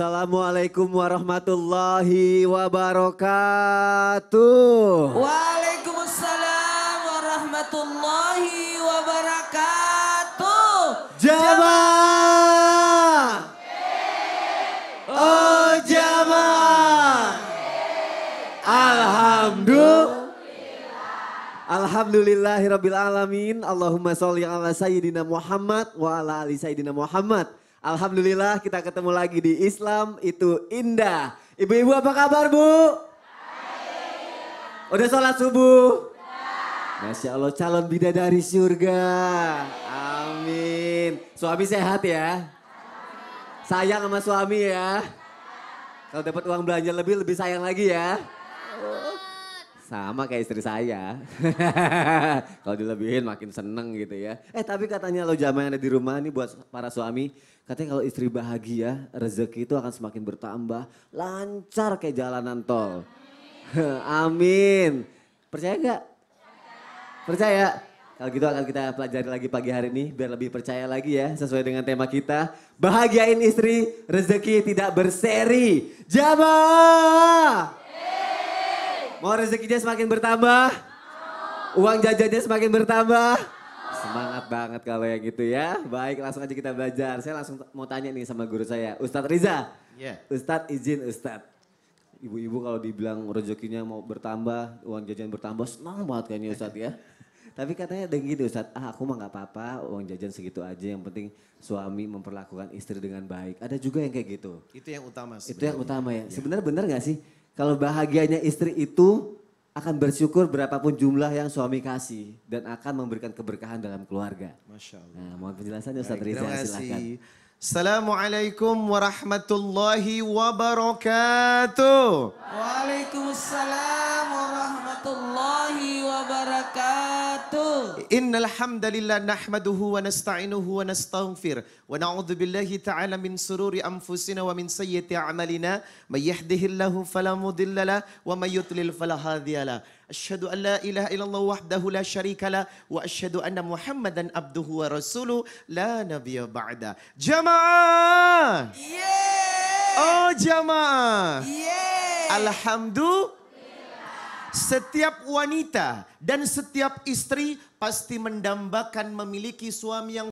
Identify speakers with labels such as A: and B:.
A: Assalamualaikum warahmatullahi wabarakatuh.
B: Waalaikumsalam warahmatullahi wabarakatuh.
A: Jamaah. Oh, oh jamaah. Alhamdulillah. Alhamdulillahirabbil alamin. Allahumma sholli ala sayyidina Muhammad wa ala ali sayyidina Muhammad. Alhamdulillah kita ketemu lagi di Islam itu indah. Ibu-ibu apa kabar, Bu? Udah sholat subuh? Masya Allah calon bidadari surga. Amin. Suami sehat ya? Sayang sama suami ya? Kalau dapat uang belanja lebih, lebih sayang lagi ya? Sama kayak istri saya. Kalau dilebihin makin seneng gitu ya. Eh tapi katanya lo jamaah yang ada di rumah nih buat para suami. Katanya kalau istri bahagia, rezeki itu akan semakin bertambah. Lancar kayak jalanan tol. Amin. Percaya gak? Percaya. Kalau gitu akan kita pelajari lagi pagi hari ini biar lebih percaya lagi ya sesuai dengan tema kita. Bahagiain istri, rezeki tidak berseri. Jamaah. Mau rezekinya semakin bertambah? Uang jajannya semakin bertambah? Semangat banget kalau yang gitu ya. Baik, langsung aja kita belajar. Saya langsung mau tanya nih sama guru saya, Ustadz Riza. Yeah. Ustadz izin Ustadz. Ibu-ibu kalau dibilang rezekinya mau bertambah, uang jajan bertambah, senang banget kayaknya Ustadz ya. Tapi katanya ada gitu Ustadz, ah aku mah gak apa-apa uang jajan segitu aja yang penting suami memperlakukan istri dengan baik. Ada juga yang kayak gitu. Itu yang utama sih. Itu yang utama ya. ya. Sebenarnya benar gak sih? Kalau bahagianya istri itu akan bersyukur berapapun jumlah yang suami kasih dan akan memberikan keberkahan dalam keluarga. Masya Allah. Nah, mohon penjelasannya Ustaz Riza silakan. Assalamualaikum warahmatullahi
B: wabarakatuh. Waalaikumsalam warahmatullahi wabarakatuh. إن الحمد لله نحمده ونستعينه ونستغفر ونعوذ بالله تعالى من سرور أنفسنا ومن سيئة أعمالنا من يهده الله فلا مضل له ومن يضلل فلا هادي له أشهد أن لا إله إلا الله وحده لا شريك له وأشهد أن محمدا عبده ورسوله لا نبي بعده جماعة yeah. أو yeah. الحمد Setiap wanita dan setiap istri pasti mendambakan memiliki suami yang